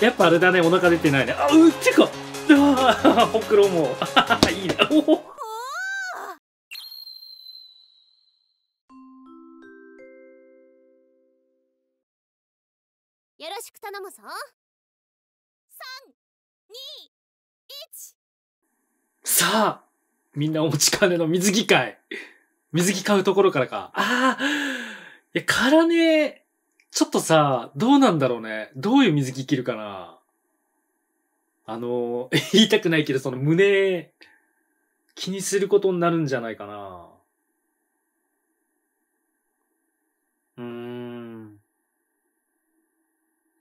やっぱあれだね、お腹出てないね。あ、うっちかうわほくろも。いいね。およろしく頼むぞ。三、二、一。さあ、みんなお持ち金の水着会。水着買うところからか。ああ、いや、からね、ちょっとさ、どうなんだろうね。どういう水着着るかな。あの、言いたくないけど、その胸、気にすることになるんじゃないかな。うーん。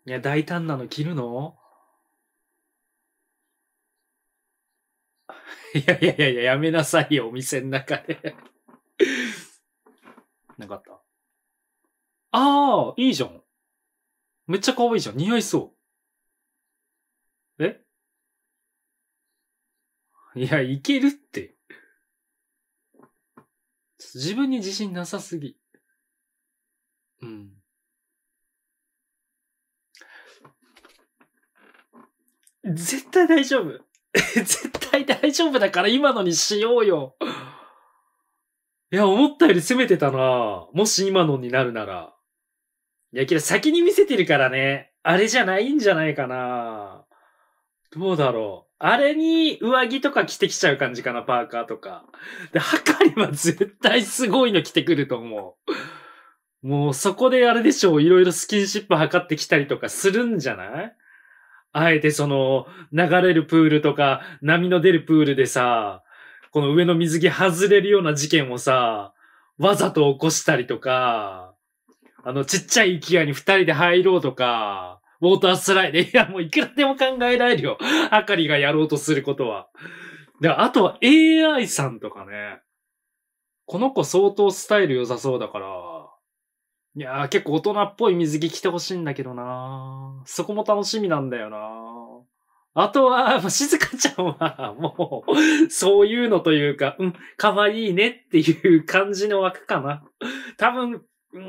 いや、大胆なの着るの いやいやいや、やめなさいよ、お店の中で なかったああ、いいじゃん。めっちゃ可愛いじゃん。似合いそう。えいや、いけるって。自分に自信なさすぎ。うん。絶対大丈夫。絶対大丈夫だから今のにしようよ。いや、思ったより攻めてたなもし今のになるなら。いやけど先に見せてるからね、あれじゃないんじゃないかな。どうだろう。あれに上着とか着てきちゃう感じかな、パーカーとか。で、測りは絶対すごいの着てくると思う。もうそこであれでしょう、いろいろスキンシップ測ってきたりとかするんじゃないあえてその、流れるプールとか、波の出るプールでさ、この上の水着外れるような事件をさ、わざと起こしたりとか、あの、ちっちゃいイキアに二人で入ろうとか、ウォータースライド。いや、もういくらでも考えられるよ。あかりがやろうとすることは。で、あとは AI さんとかね。この子相当スタイル良さそうだから。いやー、結構大人っぽい水着着てほしいんだけどなそこも楽しみなんだよなあとは、まあ、静香ちゃんは、もう、そういうのというか、うん、可愛いねっていう感じの枠かな。多分、う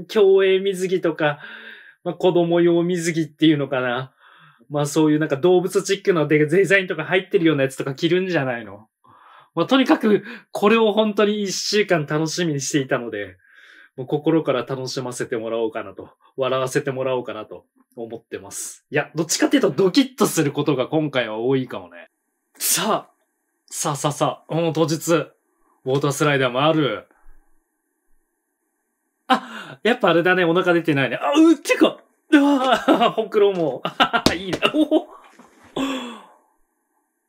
ん、競泳水着とか、まあ、子供用水着っていうのかな。まあそういうなんか動物チックのデザインとか入ってるようなやつとか着るんじゃないのまあとにかくこれを本当に一週間楽しみにしていたので、もう心から楽しませてもらおうかなと、笑わせてもらおうかなと思ってます。いや、どっちかっていうとドキッとすることが今回は多いかもね。さあ、さあさあさあ、もう当日、ウォータースライダーもある。あ、やっぱあれだね、お腹出てないね。あ、うっちかうわほくろも。いいね。お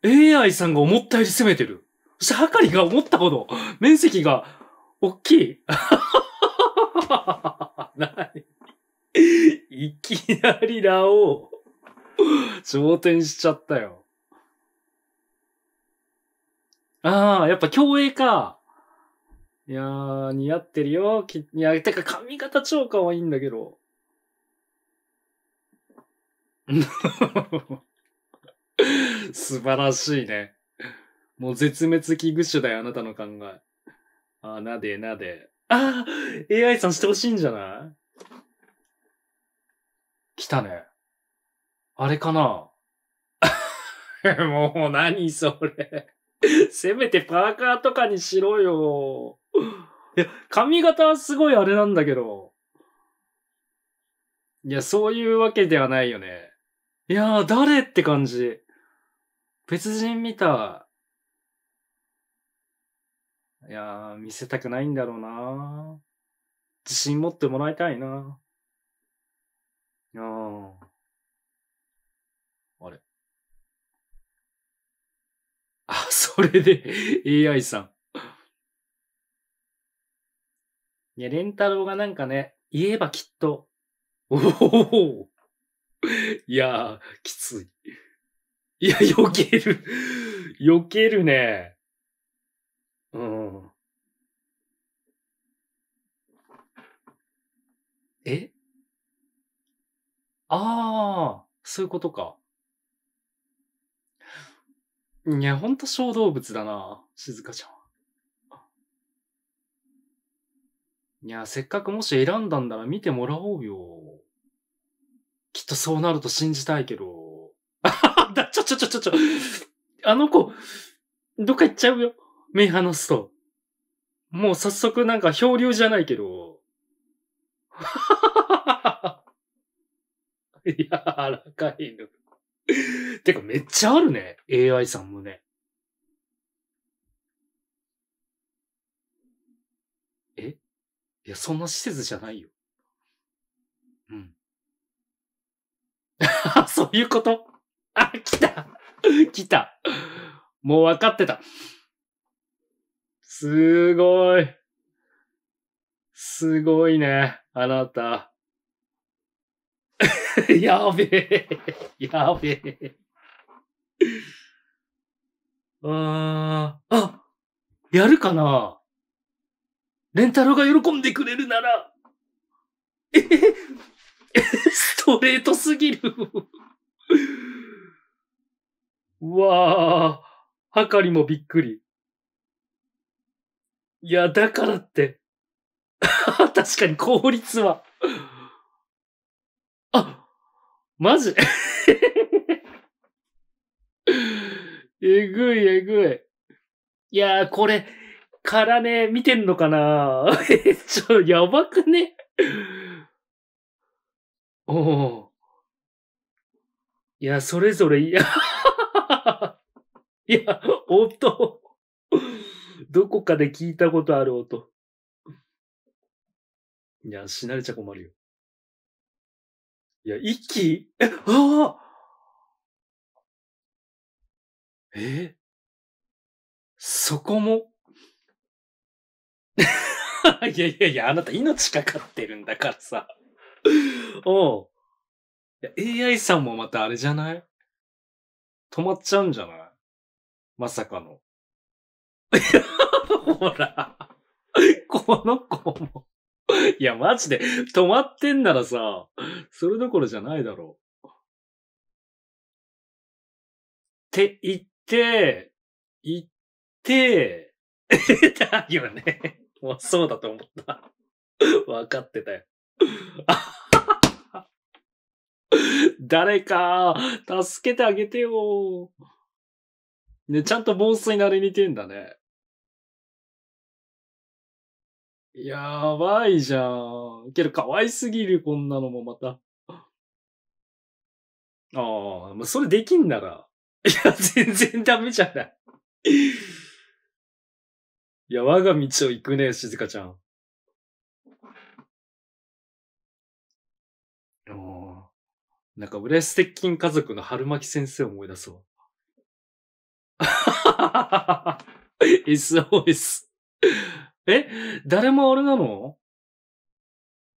AI さんが思ったより攻めてる。そして、はかりが思ったほど、面積が、大きい。な い。いきなりラオウ。昇天しちゃったよ。ああ、やっぱ競泳か。いやー、似合ってるよ。きいや、てか髪型超可愛いんだけど。素晴らしいね。もう絶滅危惧種だよ、あなたの考え。あ、なでなで。あー !AI さんしてほしいんじゃない来たね。あれかな もう何それせめてパーカーとかにしろよ。いや、髪型はすごいあれなんだけど。いや、そういうわけではないよね。いやー、誰って感じ。別人見た。いやー、見せたくないんだろうな自信持ってもらいたいなああ。あれ。あ、それで AI さん。いや、レンタロウがなんかね、言えばきっと、おおいやー、きつい。いや、避ける。避けるね。うん。えああ、そういうことか。いや、ほんと小動物だな、静香ちゃん。いや、せっかくもし選んだんだら見てもらおうよ。きっとそうなると信じたいけど。あ ちょちょちょちょちょ。あの子、どっか行っちゃうよ。目離すと。もう早速なんか漂流じゃないけど。いや、荒かいの。てかめっちゃあるね。AI さんもね。いや、そんな施設じゃないよ。うん。そういうこと あ、来た 来たもう分かってた。すごい。すごいね、あなた。やべえ。やべえ。あー、あ、やるかなレンタルが喜んでくれるなら、えへへ、ストレートすぎるうわあ、はかりもびっくり。いや、だからって。確かに効率は。あ、マジ えぐいえぐい。いやー、これ、からね、見てんのかな ちょ、やばくねおお。いや、それぞれ、いやいや、音。どこかで聞いたことある音。いや、死なれちゃ困るよ。いや、息え、ああえそこも いやいやいや、あなた命かかってるんだからさ。お ういや。AI さんもまたあれじゃない止まっちゃうんじゃないまさかの。ほら。この子も。いや、マジで、止まってんならさ、それどころじゃないだろう。って言って、言って、だよね。もうそうだと思った。わかってたよ。誰か、助けてあげてよ。ね、ちゃんと防水慣れにてんだね。やばいじゃん。けど可愛すぎる、こんなのもまた。ああ、あ、それできんなら。いや、全然ダメじゃない。いや、我が道を行くね、静香ちゃん。おなんか、浦安鉄筋家族の春巻先生を思い出そう。SOS え誰もあれなの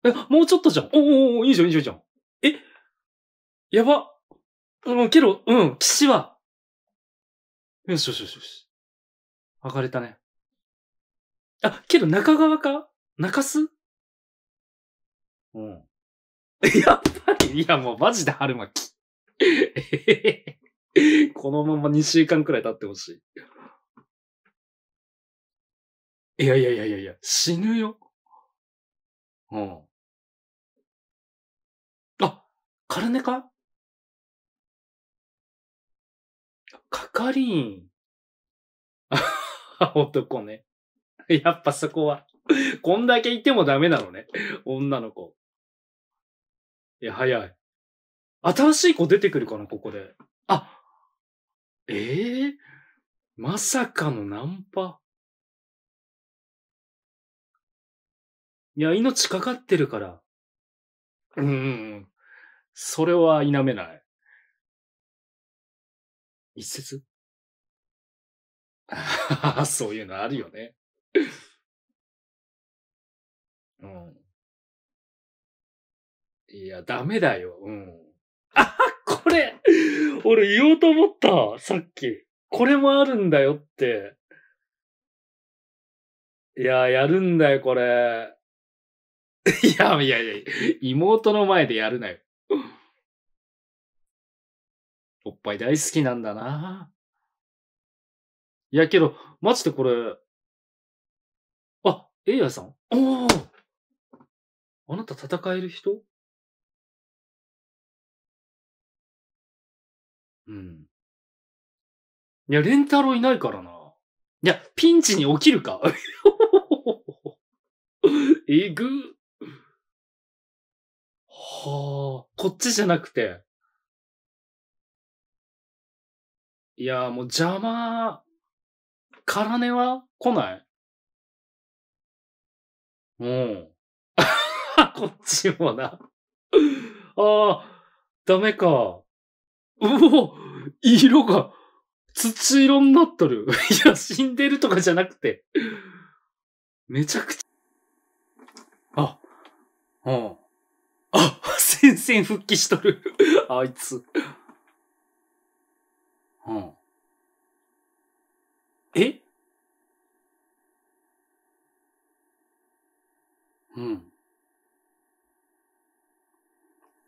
え、もうちょっとじゃん。おおいいじゃん、いいじゃん、いいじゃん。えやば。うん、けど、うん、騎士は。よしよしよしよし。上がれたね。あ、けど中川か中洲うん。やっぱり、いやもうマジで春巻き。このまま2週間くらい経ってほしい。いやいやいやいやいや、死ぬよ。うん。あ、カルネか係員。男ね。やっぱそこはこんだけいてもダメなのね。女の子。いや、早い。新しい子出てくるかな、ここで。あええー、まさかのナンパ。いや、命かかってるから。うん。それは否めない。一説 そういうのあるよね。うん。いや、ダメだよ。うん。あこれ俺言おうと思ったさっき。これもあるんだよって。いや、やるんだよ、これ。いや、いやいや、妹の前でやるなよ。おっぱい大好きなんだな。いやけど、マジでこれ、エイヤさんおおあなた戦える人うん。いや、レンタロいないからな。いや、ピンチに起きるか。えぐ。はあ、こっちじゃなくて。いや、もう邪魔。からねは来ないうん。こっちもな。ああ、ダメか。うお色が土色になっとる。いや、死んでるとかじゃなくて。めちゃくちゃ。あ、うん。あ、戦 線復帰しとる。あいつ。うん。えうん。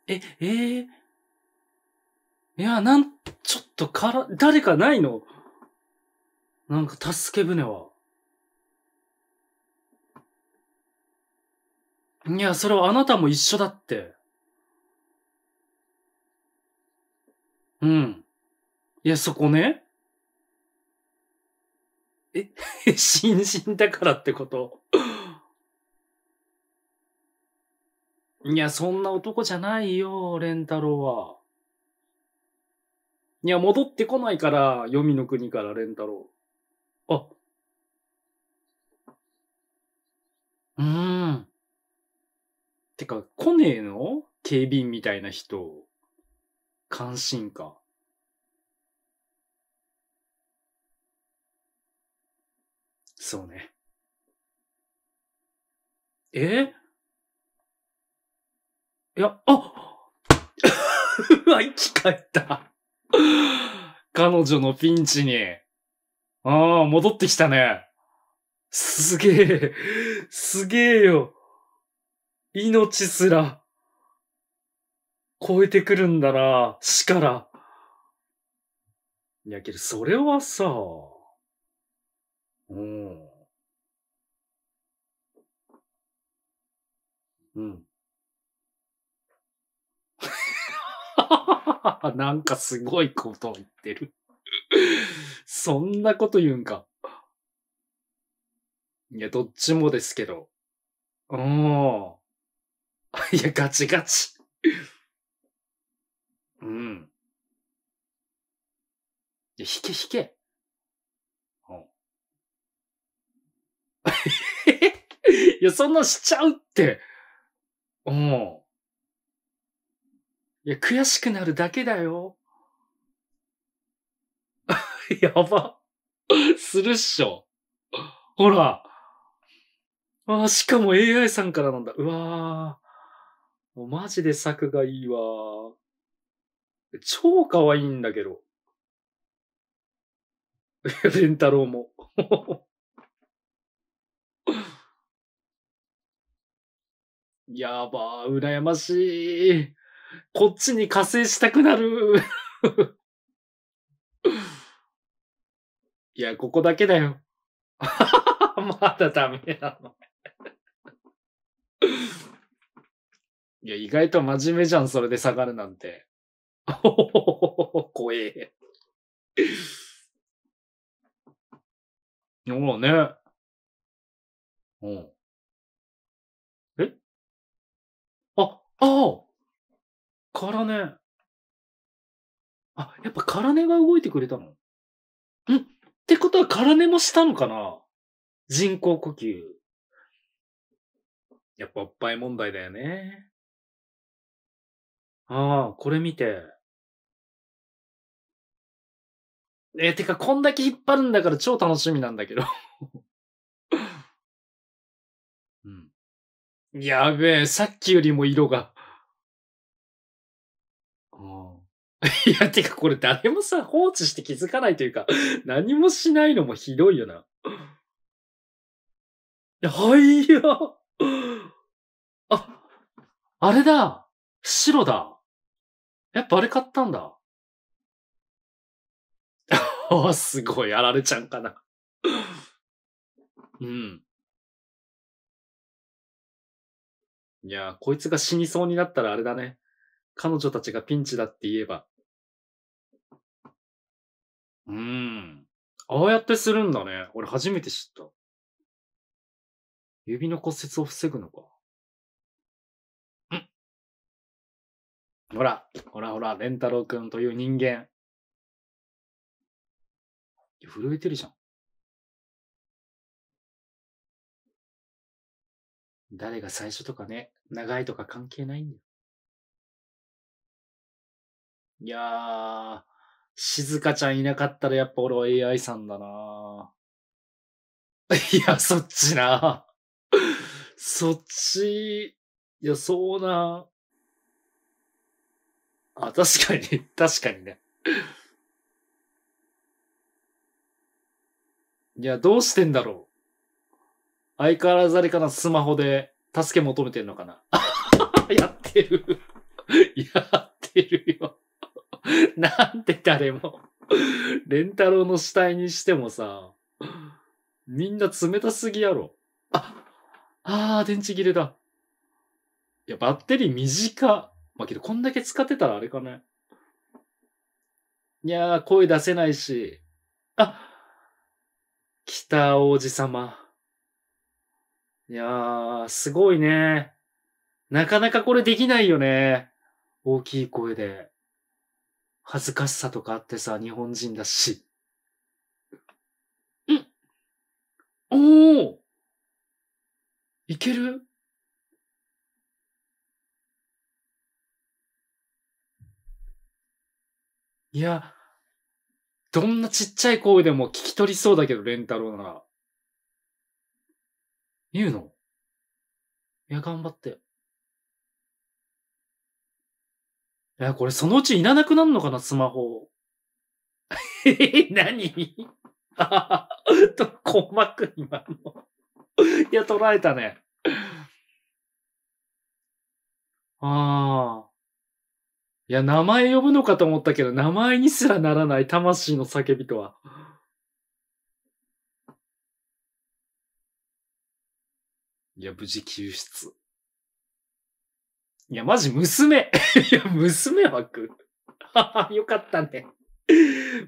え、えー、いや、なん、ちょっとから、誰かないのなんか、助け船は。いや、それはあなたも一緒だって。うん。いや、そこね。え、新人だからってこといや、そんな男じゃないよ、レンタロウは。いや、戻ってこないから、黄泉の国からレンタロウ。あ。うーん。てか、来ねえの警備員みたいな人。関心か。そうね。えいや、あ生き返っ た彼女のピンチに。ああ、戻ってきたね。すげえ。すげえよ。命すら、超えてくるんだな、死から。いやけど、それはさ、うん。うん。なんかすごいことを言ってるそんなこと言うんか。いや、どっちもですけど。うん。いや、ガチガチうん。いや、引け引け。うん。いや、そんなしちゃうって。うん。いや、悔しくなるだけだよ。やば。するっしょ。ほら。あしかも AI さんからなんだ。うわー。マジで作がいいわ超可愛いんだけど。レンタロウも。やば羨ましい。こっちに加勢したくなるいや、ここだけだよ。まだダメなの。いや、意外と真面目じゃん、それで下がるなんて。怖え。ほらね。うん。えあ、ああからね。あ、やっぱからねが動いてくれたのんってことはからねもしたのかな人工呼吸。やっぱおっぱい問題だよね。ああ、これ見て。えー、てか、こんだけ引っ張るんだから超楽しみなんだけど うん。やべえ、さっきよりも色が いや、てかこれ誰もさ、放置して気づかないというか、何もしないのもひどいよな。はいや。あ、あれだ。白だ。やっぱあれ買ったんだ。あ あ、すごい、あられちゃんかな。うん。いや、こいつが死にそうになったらあれだね。彼女たちがピンチだって言えば、うん。ああやってするんだね。俺初めて知った。指の骨折を防ぐのか。んほら、ほらほら、レンタロウくんという人間。震えてるじゃん。誰が最初とかね、長いとか関係ないんだよ。いやー、静香ちゃんいなかったらやっぱ俺は AI さんだな いや、そっちなそっち、いや、そうなあ、確かに、確かにね。いや、どうしてんだろう。相変わらずあれかな、スマホで助け求めてんのかな。やってる。やってるよ。なんで誰もレンタロウの死体にしてもさ、みんな冷たすぎやろ。あ、あー、電池切れだ。いや、バッテリー短。まあ、けど、こんだけ使ってたらあれかね。いやー、声出せないし。あ、北王子様。いやー、すごいね。なかなかこれできないよね。大きい声で。恥ずかしさとかあってさ、日本人だし。うんおおいけるいや、どんなちっちゃい声でも聞き取りそうだけど、レンタロウなら。言うのいや、頑張って。いや、これそのうちいらなくなるのかな、スマホ。え 何 と、鼓く今の。いや、捉えたね。ああ。いや、名前呼ぶのかと思ったけど、名前にすらならない魂の叫びとは。いや、無事救出。いや、マジ娘。いや、娘枠。よかったね。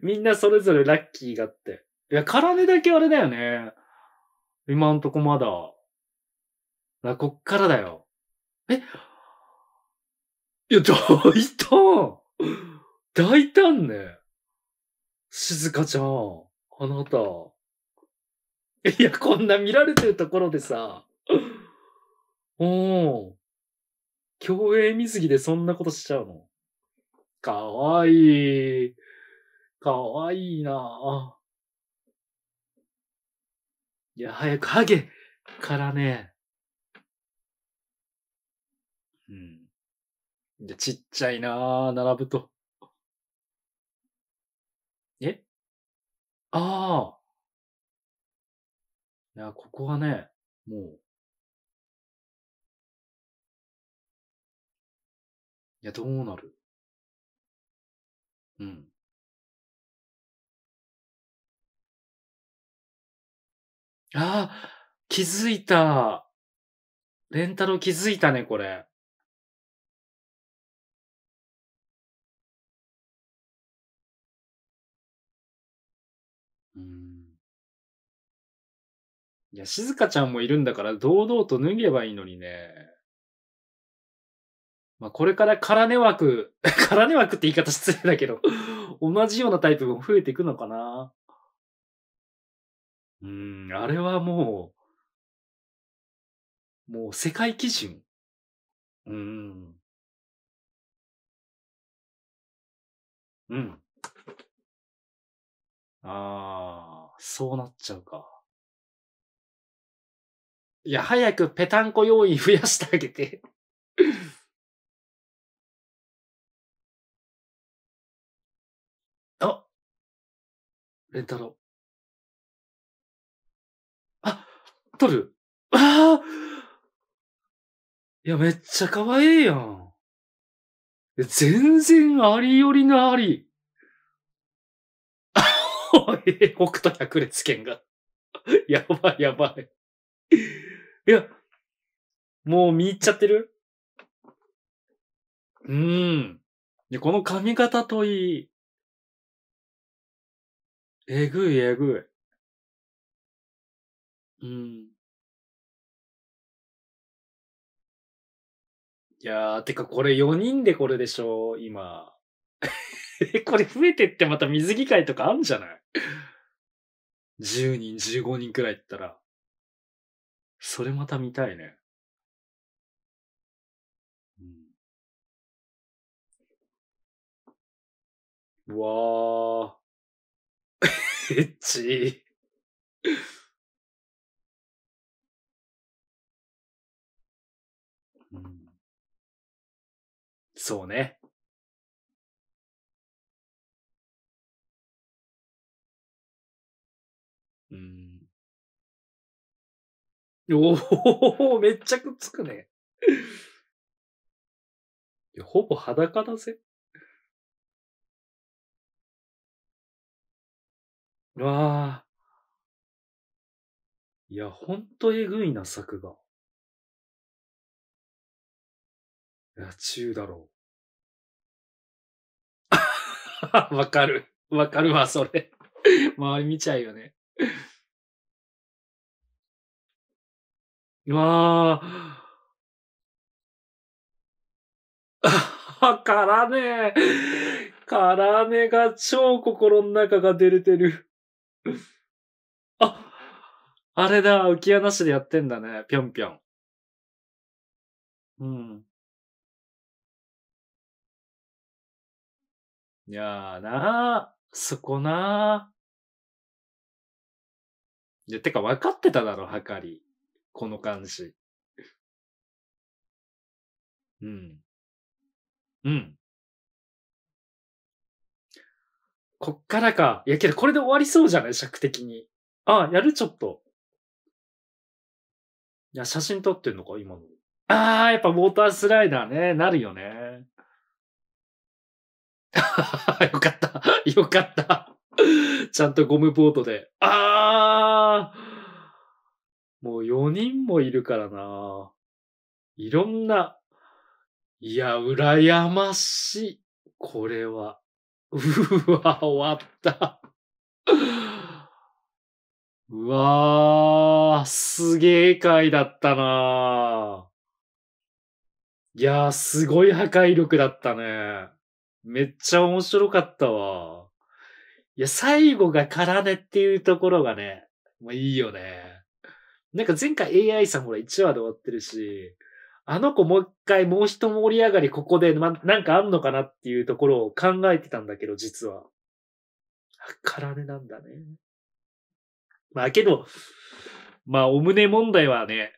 みんなそれぞれラッキーがあって。いや、空音だけあれだよね。今んとこまだ。な、こっからだよ。えいや、大胆大胆ね。静香ちゃん、あなた。いや、こんな見られてるところでさ。おー。競泳水着でそんなことしちゃうのかわいい。かわいいなぁ。いや、早くハゲからね。うん。で、ちっちゃいなぁ、並ぶと。えああ。いや、ここはね、もう、いや、どうなるうん。ああ、気づいた。レンタル気づいたね、これ。うん。いや、静香ちゃんもいるんだから、堂々と脱げばいいのにね。まあ、これから空根枠、空根枠って言い方失礼だけど、同じようなタイプも増えていくのかな。うん、あれはもう、もう世界基準。うん。うん。ああ、そうなっちゃうか。いや、早くペタンコ要員増やしてあげてレンタロウ。あ、撮るああいや、めっちゃ可愛いやん。全然ありよりなあり。お い、北斗百列剣が。やばいやばい。いや、もう見入っちゃってるうん。で、この髪型といい、えぐい、えぐい。うん。いやー、てかこれ4人でこれでしょ、今。え、これ増えてってまた水着会とかあんじゃない ?10 人、15人くらいったら。それまた見たいね。うん、わー。エッチ。そうね。うん。おお、めっちゃくっつくね。ほぼ裸だぜ。うわあ。いや、ほんとえぐいな、作画。いや、中だろう。わかる。わかるわ、それ。周り見ちゃうよね。うわあ。あ、からね。からねが超心の中が出れてる。あ、あれだ、浮き穴しでやってんだね、ぴょんぴょん。うん。いやーなー、そこなー。いや、てか分かってただろ、はかり。この感じ。うん。うん。こっからか。いやけどこれで終わりそうじゃない尺的に。あ、やるちょっと。いや、写真撮ってんのか今の。ああ、やっぱウォータースライダーね。なるよね。よかった。よかった。ちゃんとゴムボートで。ああもう4人もいるからな。いろんな。いや、羨ましい。これは。うわ、終わった。うわー、すげえ回だったないやー、すごい破壊力だったね。めっちゃ面白かったわ。いや、最後が空体っていうところがね、まあいいよね。なんか前回 AI さんほら1話で終わってるし、あの子もう一回もう一盛り上がりここで、ま、なんかあんのかなっていうところを考えてたんだけど、実は。からねなんだね。まあけど、まあお胸問題はね、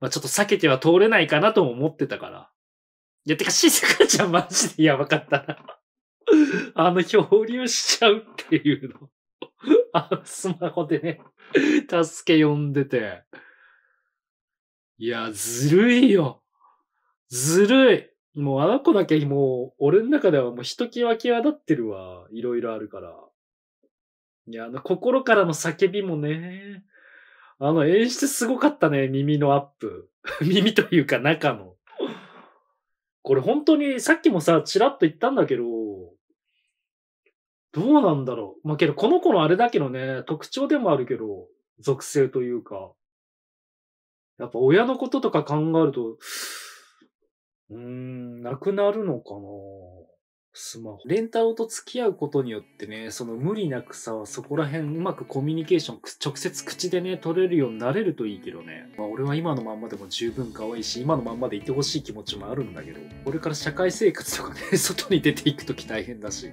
まあちょっと避けては通れないかなとも思ってたから。いや、てか、しずかちゃんマジでやばかったな。あの、漂流しちゃうっていうの。あのスマホでね、助け呼んでて。いや、ずるいよ。ずるい。もうあの子だけもう、俺の中ではもうひときわ際立ってるわ。いろいろあるから。いや、あの心からの叫びもね。あの演出すごかったね、耳のアップ。耳というか中の。これ本当にさっきもさ、ちらっと言ったんだけど、どうなんだろう。まあ、けどこの子のあれだけどね、特徴でもあるけど、属性というか。やっぱ親のこととか考えると、うーん、なくなるのかなスマホ。レンタロウと付き合うことによってね、その無理なくさ、そこら辺うまくコミュニケーション、直接口でね、取れるようになれるといいけどね。まあ俺は今のまんまでも十分可愛いし、今のまんまでいてほしい気持ちもあるんだけど、これから社会生活とかね、外に出ていくとき大変だし。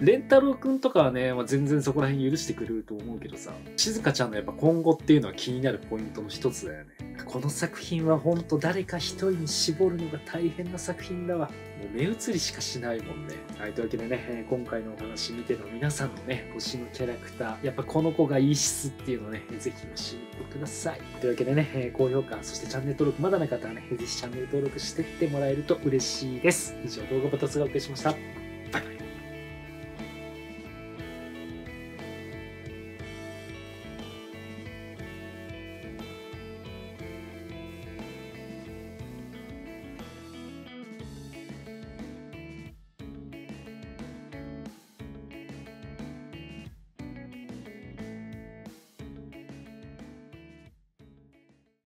レンタロウくんとかはね、まあ、全然そこら辺許してくれると思うけどさ、静香ちゃんのやっぱ今後っていうのは気になるポイントの一つだよね。この作品はほんと誰か一人に絞るのが大変な作品だわ。目移りしかしないもんね。はい、というわけでね、え今回のお話見ての皆さんのね、推しのキャラクター、やっぱこの子がいい質っていうのをね、ぜひ教えてください。というわけでね、え高評価、そしてチャンネル登録まだない方はね、ぜひチャンネル登録してってもらえると嬉しいです。以上、動画バタスがお送りしました。